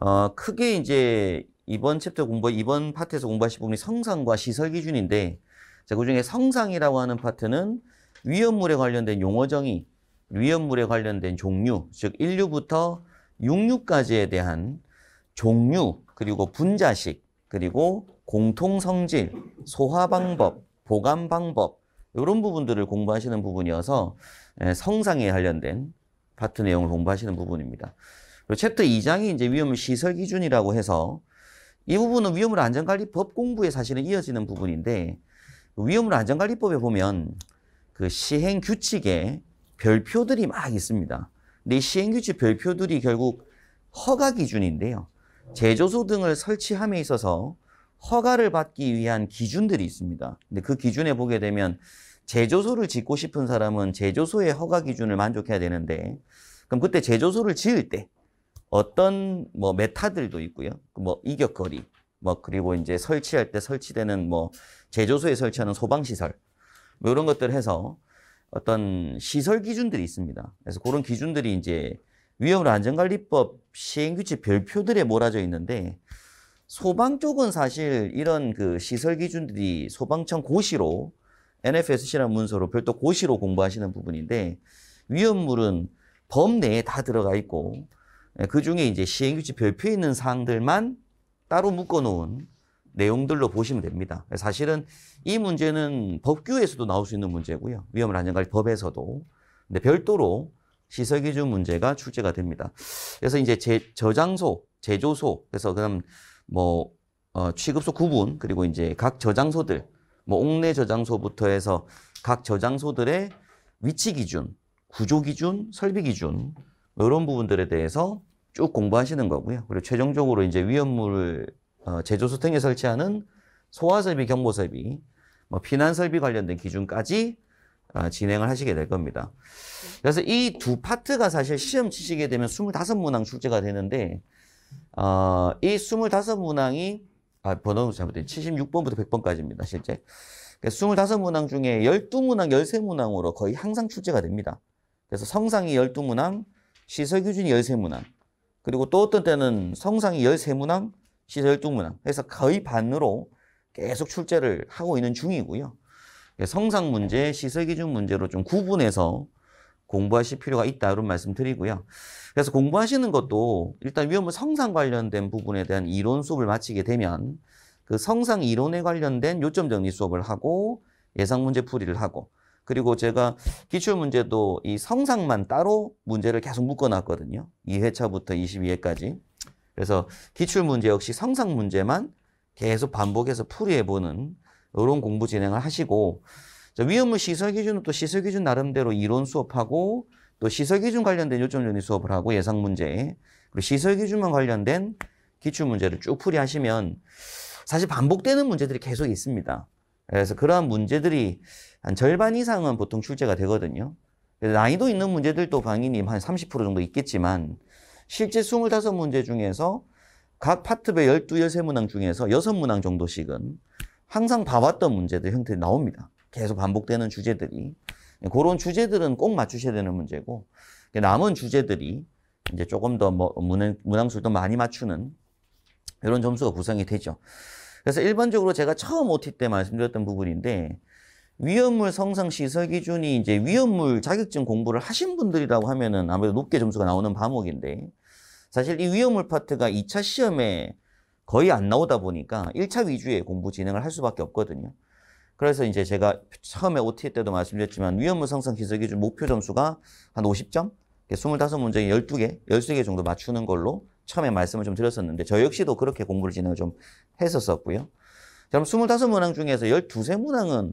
어, 크게 이제 이번 챕터 공부, 이번 파트에서 공부하실 부분이 성상과 시설 기준인데, 자, 그 중에 성상이라고 하는 파트는 위험물에 관련된 용어 정의, 위험물에 관련된 종류, 즉 1류부터 6류까지에 대한 종류, 그리고 분자식, 그리고 공통성질, 소화방법, 보관방법 이런 부분들을 공부하시는 부분이어서 예, 성상에 관련된 파트 내용을 공부하시는 부분입니다. 그리고 챕터 2장이 이제 위험 시설 기준이라고 해서 이 부분은 위험물 안전관리법 공부에 사실은 이어지는 부분인데 위험물 안전관리법에 보면 그 시행 규칙에 별표들이 막 있습니다. 근데 이 시행 규칙 별표들이 결국 허가 기준인데요. 제조소 등을 설치함에 있어서 허가를 받기 위한 기준들이 있습니다. 근데 그 기준에 보게 되면 제조소를 짓고 싶은 사람은 제조소의 허가 기준을 만족해야 되는데 그럼 그때 제조소를 지을 때 어떤 뭐 메타들도 있고요. 그 뭐 이격거리, 뭐 그리고 이제 설치할 때 설치되는 뭐 제조소에 설치하는 소방시설, 뭐 이런 것들 해서 어떤 시설 기준들이 있습니다. 그래서 그런 기준들이 이제 위험물 안전관리법 시행규칙 별표들에 몰아져 있는데 소방 쪽은 사실 이런 그 시설 기준들이 소방청 고시로 NFSC라는 문서로 별도 고시로 공부하시는 부분인데 위험물은 법 내에 다 들어가 있고 예, 그 중에 이제 시행규칙 별표에 있는 사항들만 따로 묶어놓은 내용들로 보시면 됩니다. 예, 사실은 이 문제는 법규에서도 나올 수 있는 문제고요. 위험을 안전관리 법에서도. 근데 별도로 시설기준 문제가 출제가 됩니다. 그래서 이제 제, 저장소, 제조소, 그래서 그럼 뭐, 어, 취급소 구분, 그리고 이제 각 저장소들, 뭐, 옥내 저장소부터 해서 각 저장소들의 위치 기준, 구조 기준, 설비 기준, 이런 부분들에 대해서 쭉 공부하시는 거고요. 그리고 최종적으로 이제 위험물을 어, 제조 수탱에 설치하는 소화설비, 경보설비, 뭐 피난설비 관련된 기준까지 아, 진행을 하시게 될 겁니다. 그래서 이 두 파트가 사실 시험 치시게 되면 25문항 출제가 되는데 어, 이 25문항이 아, 번호 잘못된 76번부터 100번까지입니다, 실제. 그러니까 25문항 중에 12문항, 13문항으로 거의 항상 출제가 됩니다. 그래서 성상이 12문항, 시설기준이 13문항, 그리고 또 어떤 때는 성상이 13문항, 시설 12문항. 해서 거의 반으로 계속 출제를 하고 있는 중이고요. 예, 성상 문제, 시설 기준 문제로 좀 구분해서 공부하실 필요가 있다 이런 말씀 드리고요. 그래서 공부하시는 것도 일단 위험은 성상 관련된 부분에 대한 이론 수업을 마치게 되면 그 성상 이론에 관련된 요점 정리 수업을 하고 예상 문제 풀이를 하고 그리고 제가 기출문제도 이 성상만 따로 문제를 계속 묶어놨거든요. 2회차부터 22회까지. 그래서 기출문제 역시 성상 문제만 계속 반복해서 풀이해보는 이런 공부 진행을 하시고 위험물 시설 기준은 또 시설 기준 나름대로 이론 수업하고 또 시설 기준 관련된 요점 정리 수업을 하고 예상 문제 그리고 시설 기준만 관련된 기출 문제를 쭉 풀이하시면 사실 반복되는 문제들이 계속 있습니다. 그래서 그러한 문제들이 한 절반 이상은 보통 출제가 되거든요. 난이도 있는 문제들도 강의님 한 30% 정도 있겠지만 실제 25문제 중에서 각 파트별 12, 13문항 중에서 6문항 정도씩은 항상 봐왔던 문제들 형태로 나옵니다. 계속 반복되는 주제들이. 그런 주제들은 꼭 맞추셔야 되는 문제고 남은 주제들이 이제 조금 더뭐 문항, 문항술도 많이 맞추는 이런 점수가 구성이 되죠. 그래서 일반적으로 제가 처음 OT 때 말씀드렸던 부분인데 위험물 성상 시설 기준이 이제 위험물 자격증 공부를 하신 분들이라고 하면은 아무래도 높게 점수가 나오는 과목인데 사실 이 위험물 파트가 2차 시험에 거의 안 나오다 보니까 1차 위주의 공부 진행을 할 수밖에 없거든요. 그래서 이제 제가 처음에 OT 때도 말씀드렸지만 위험물 성상 시설 기준 목표 점수가 한 50점? 25문제 12개, 13개 정도 맞추는 걸로 처음에 말씀을 좀 드렸었는데 저 역시도 그렇게 공부를 진행을 좀 했었었고요. 그럼 25문항 중에서 12세문항은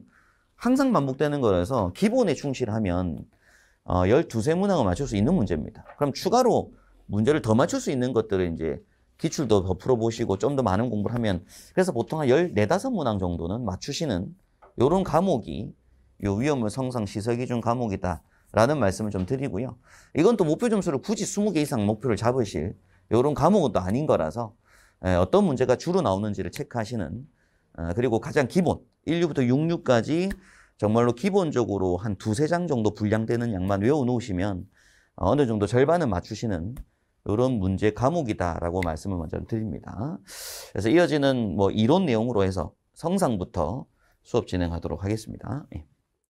항상 반복되는 거라서 기본에 충실하면 어, 12세문항을 맞출 수 있는 문제입니다. 그럼 추가로 문제를 더 맞출 수 있는 것들을 이제 기출도 더 풀어보시고 좀 더 많은 공부를 하면 그래서 보통 한 14, 5문항 정도는 맞추시는 이런 과목이 요위험을 성상 시설 기준 과목이다라는 말씀을 좀 드리고요. 이건 또 목표 점수를 굳이 20개 이상 목표를 잡으실 이런 과목은 또 아닌 거라서 예, 어떤 문제가 주로 나오는지를 체크하시는 어, 그리고 가장 기본 1류부터 6류까지 정말로 기본적으로 한 두세 장 정도 분량되는 양만 외워놓으시면 어느 정도 절반은 맞추시는 이런 문제 과목이다라고 말씀을 먼저 드립니다. 그래서 이어지는 뭐 이론 내용으로 해서 성상부터 수업 진행하도록 하겠습니다. 예.